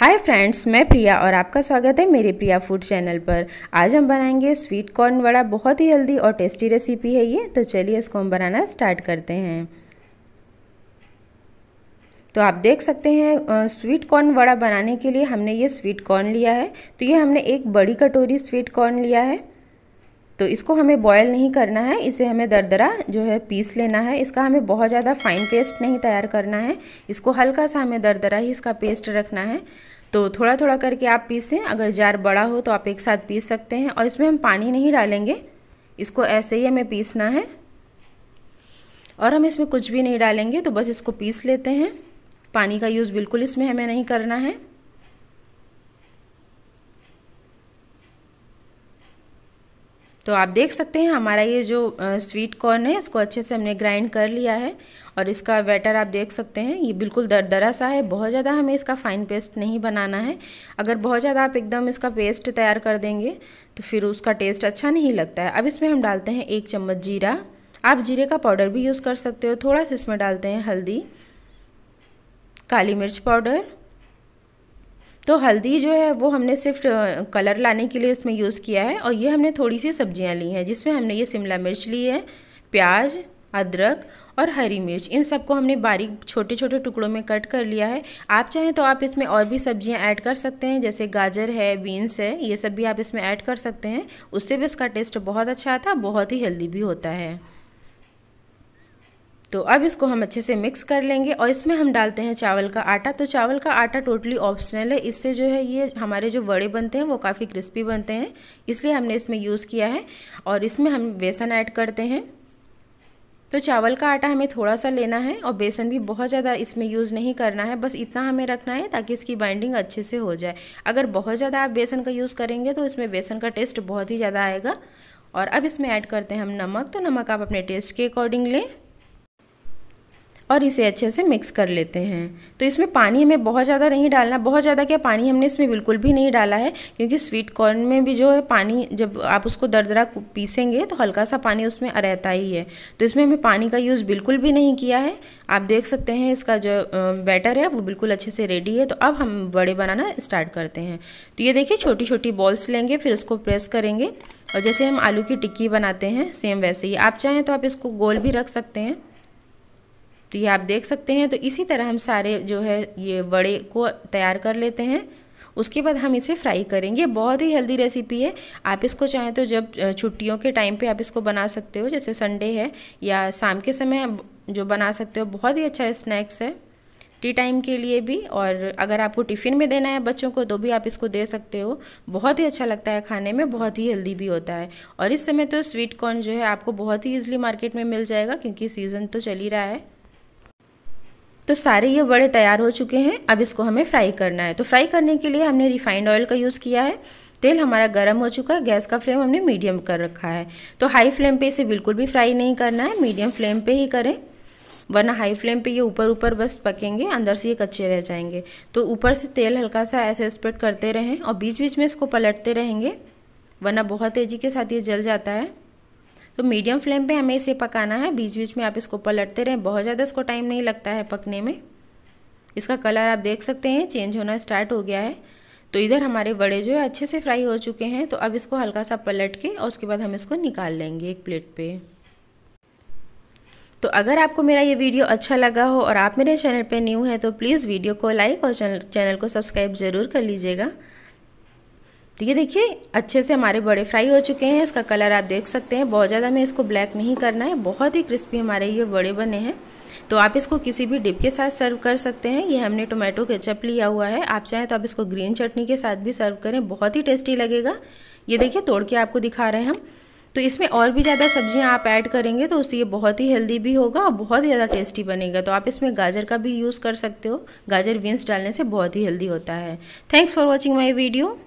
hi friends मैं प्रिया और आपका स्वागत है मेरे प्रिया फूड चैनल पर आज हम बनाएंगे स्वीट कॉर्न वड़ा बहुत ही हेल्दी और टेस्टी रेसिपी है ये तो चलिए इसको हम बनाना स्टार्ट करते हैं तो आप देख सकते हैं स्वीट कॉर्न वड़ा बनाने के लिए हमने ये स्वीट कॉर्न लिया है तो ये हमने एक बड़ी कटोरी स्वीट कॉर्न लिया है तो इसको हमें बॉयल नहीं करना है इसे हमें दरदरा जो है पीस लेना है इसका हमें बहुत ज़्यादा फाइन पेस्ट नहीं तैयार करना है इसको हल्का सा हमें दरदरा ही इसका पेस्ट रखना है तो थोड़ा थोड़ा करके आप पीसें अगर जार बड़ा हो तो आप एक साथ पीस सकते हैं और इसमें हम पानी नहीं डालेंगे इसको ऐसे ही हमें पीसना है और हम इसमें कुछ भी नहीं डालेंगे तो बस इसको पीस लेते हैं पानी का यूज़ बिल्कुल इसमें हमें नहीं करना है तो आप देख सकते हैं हमारा ये जो स्वीट कॉर्न है इसको अच्छे से हमने ग्राइंड कर लिया है और इसका बैटर आप देख सकते हैं ये बिल्कुल दरदरा सा है बहुत ज़्यादा हमें इसका फ़ाइन पेस्ट नहीं बनाना है अगर बहुत ज़्यादा आप एकदम इसका पेस्ट तैयार कर देंगे तो फिर उसका टेस्ट अच्छा नहीं लगता है अब इसमें हम डालते हैं एक चम्मच जीरा आप जीरे का पाउडर भी यूज़ कर सकते हो थोड़ा सा इसमें डालते हैं हल्दी काली मिर्च पाउडर तो हल्दी जो है वो हमने सिर्फ कलर लाने के लिए इसमें यूज़ किया है और ये हमने थोड़ी सी सब्जियाँ ली हैं जिसमें हमने ये शिमला मिर्च ली है प्याज अदरक और हरी मिर्च इन सबको हमने बारीक छोटे छोटे टुकड़ों में कट कर लिया है आप चाहें तो आप इसमें और भी सब्जियां ऐड कर सकते हैं जैसे गाजर है बीन्स है ये सब भी आप इसमें ऐड कर सकते हैं उससे भी इसका टेस्ट बहुत अच्छा आता है बहुत ही हेल्दी भी होता है तो अब इसको हम अच्छे से मिक्स कर लेंगे और इसमें हम डालते हैं चावल का आटा तो चावल का आटा टोटली ऑप्शनल है इससे जो है ये हमारे जो वड़े बनते हैं वो काफ़ी क्रिस्पी बनते हैं इसलिए हमने इसमें यूज़ किया है और इसमें हम बेसन ऐड करते हैं तो चावल का आटा हमें थोड़ा सा लेना है और बेसन भी बहुत ज़्यादा इसमें यूज़ नहीं करना है बस इतना हमें रखना है ताकि इसकी बाइंडिंग अच्छे से हो जाए अगर बहुत ज़्यादा आप बेसन का यूज़ करेंगे तो इसमें बेसन का टेस्ट बहुत ही ज़्यादा आएगा और अब इसमें ऐड करते हैं हम नमक तो नमक आप अपने टेस्ट के अकॉर्डिंग लें और इसे अच्छे से मिक्स कर लेते हैं तो इसमें पानी हमें बहुत ज़्यादा नहीं डालना बहुत ज़्यादा क्या पानी हमने इसमें बिल्कुल भी नहीं डाला है क्योंकि स्वीट कॉर्न में भी जो है पानी जब आप उसको दरदरा पीसेंगे तो हल्का सा पानी उसमें रहता ही है तो इसमें हमें पानी का यूज़ बिल्कुल भी नहीं किया है आप देख सकते हैं इसका जो बैटर है वो बिल्कुल अच्छे से रेडी है तो अब हम बड़े बनाना स्टार्ट करते हैं तो ये देखिए छोटी छोटी बॉल्स लेंगे फिर उसको प्रेस करेंगे और जैसे हम आलू की टिक्की बनाते हैं सेम वैसे ही आप चाहें तो आप इसको गोल भी रख सकते हैं तो ये आप देख सकते हैं तो इसी तरह हम सारे जो है ये बड़े को तैयार कर लेते हैं उसके बाद हम इसे फ्राई करेंगे बहुत ही हेल्दी रेसिपी है आप इसको चाहें तो जब छुट्टियों के टाइम पे आप इसको बना सकते हो जैसे संडे है या शाम के समय जो बना सकते हो बहुत ही अच्छा स्नैक्स है टी टाइम के लिए भी और अगर आपको टिफ़िन में देना है बच्चों को तो भी आप इसको दे सकते हो बहुत ही अच्छा लगता है खाने में बहुत ही हेल्दी भी होता है और इस समय तो स्वीट कॉर्न जो है आपको बहुत ही ईजिली मार्केट में मिल जाएगा क्योंकि सीज़न तो चल ही रहा है तो सारे ये बड़े तैयार हो चुके हैं अब इसको हमें फ्राई करना है तो फ्राई करने के लिए हमने रिफाइंड ऑयल का यूज़ किया है तेल हमारा गर्म हो चुका है गैस का फ्लेम हमने मीडियम कर रखा है तो हाई फ्लेम पे इसे बिल्कुल भी फ्राई नहीं करना है मीडियम फ्लेम पे ही करें वरना हाई फ्लेम पे ये ऊपर ऊपर बस पकेंगे अंदर से ये कच्चे रह जाएंगे तो ऊपर से तेल हल्का सा ऐसे स्प्रेड करते रहें और बीच बीच में इसको पलटते रहेंगे वरना बहुत तेज़ी के साथ ये जल जाता है तो मीडियम फ्लेम पे हमें इसे पकाना है बीच बीच में आप इसको पलटते रहें बहुत ज़्यादा इसको टाइम नहीं लगता है पकने में इसका कलर आप देख सकते हैं चेंज होना स्टार्ट हो गया है तो इधर हमारे बड़े जो है अच्छे से फ्राई हो चुके हैं तो अब इसको हल्का सा पलट के और उसके बाद हम इसको निकाल लेंगे एक प्लेट पर तो अगर आपको मेरा ये वीडियो अच्छा लगा हो और आप मेरे चैनल पे न्यू हैं तो प्लीज़ वीडियो को लाइक और चैनल को सब्सक्राइब ज़रूर कर लीजिएगा तो ये देखिए अच्छे से हमारे बड़े फ्राई हो चुके हैं इसका कलर आप देख सकते हैं बहुत ज़्यादा हमें इसको ब्लैक नहीं करना है बहुत ही क्रिस्पी हमारे ये बड़े बने हैं तो आप इसको किसी भी डिप के साथ सर्व कर सकते हैं ये हमने टोमेटो केचप लिया हुआ है आप चाहें तो आप इसको ग्रीन चटनी के साथ भी सर्व करें बहुत ही टेस्टी लगेगा ये देखिए तोड़ के आपको दिखा रहे हैं हम तो इसमें और भी ज़्यादा सब्जियां आप ऐड करेंगे तो उससे ये बहुत ही हेल्दी भी होगा और बहुत ही ज़्यादा टेस्टी बनेगा तो आप इसमें गाजर का भी यूज़ कर सकते हो गाजर बीन्स डालने से बहुत ही हेल्दी होता है thanks for watching my video